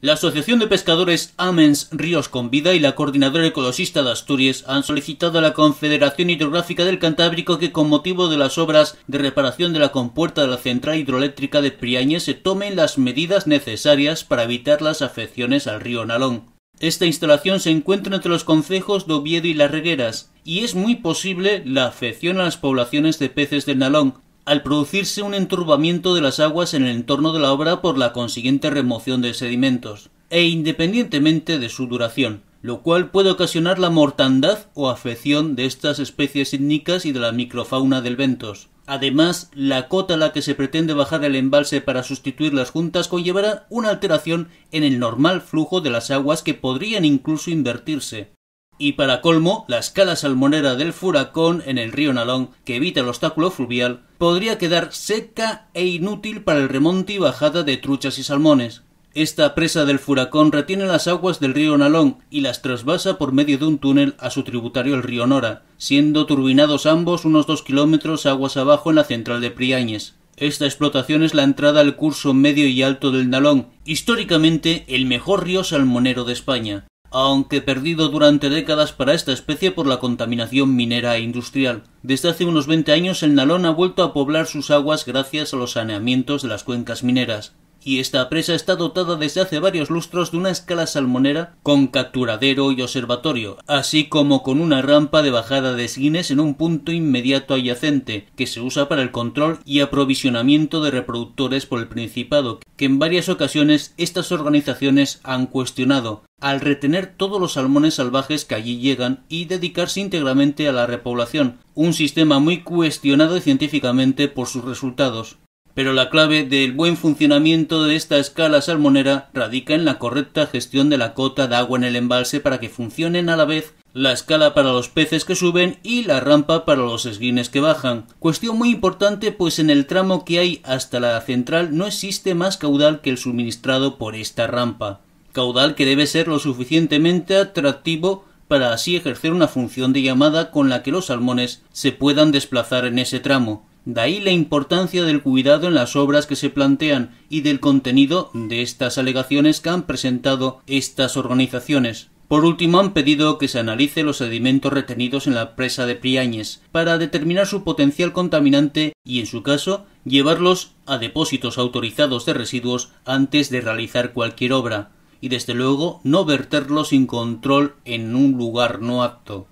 La Asociación de Pescadores Amens Ríos con Vida y la Coordinadora Ecologista de Asturias han solicitado a la Confederación Hidrográfica del Cantábrico que con motivo de las obras de reparación de la compuerta de la central hidroeléctrica de Priañez se tomen las medidas necesarias para evitar las afecciones al río Nalón. Esta instalación se encuentra entre los concejos de Oviedo y Las Regueras y es muy posible la afección a las poblaciones de peces del Nalón, al producirse un enturbamiento de las aguas en el entorno de la obra por la consiguiente remoción de sedimentos, e independientemente de su duración, lo cual puede ocasionar la mortandad o afección de estas especies ítnicas y de la microfauna del Ventos. Además, la cota a la que se pretende bajar el embalse para sustituir las juntas conllevará una alteración en el normal flujo de las aguas que podrían incluso invertirse, y para colmo, la escala salmonera del furacón en el río Nalón, que evita el obstáculo fluvial, podría quedar seca e inútil para el remonte y bajada de truchas y salmones. Esta presa del furacón retiene las aguas del río Nalón y las trasvasa por medio de un túnel a su tributario el río Nora, siendo turbinados ambos unos dos kilómetros aguas abajo en la central de Priáñez. Esta explotación es la entrada al curso medio y alto del Nalón, históricamente el mejor río salmonero de España aunque perdido durante décadas para esta especie por la contaminación minera e industrial. Desde hace unos veinte años el Nalón ha vuelto a poblar sus aguas gracias a los saneamientos de las cuencas mineras y esta presa está dotada desde hace varios lustros de una escala salmonera con capturadero y observatorio, así como con una rampa de bajada de esguines en un punto inmediato adyacente, que se usa para el control y aprovisionamiento de reproductores por el Principado, que en varias ocasiones estas organizaciones han cuestionado, al retener todos los salmones salvajes que allí llegan y dedicarse íntegramente a la repoblación, un sistema muy cuestionado científicamente por sus resultados pero la clave del buen funcionamiento de esta escala salmonera radica en la correcta gestión de la cota de agua en el embalse para que funcionen a la vez la escala para los peces que suben y la rampa para los esguines que bajan. Cuestión muy importante pues en el tramo que hay hasta la central no existe más caudal que el suministrado por esta rampa. Caudal que debe ser lo suficientemente atractivo para así ejercer una función de llamada con la que los salmones se puedan desplazar en ese tramo. De ahí la importancia del cuidado en las obras que se plantean y del contenido de estas alegaciones que han presentado estas organizaciones. Por último, han pedido que se analice los sedimentos retenidos en la presa de Priáñez para determinar su potencial contaminante y, en su caso, llevarlos a depósitos autorizados de residuos antes de realizar cualquier obra y, desde luego, no verterlos sin control en un lugar no apto.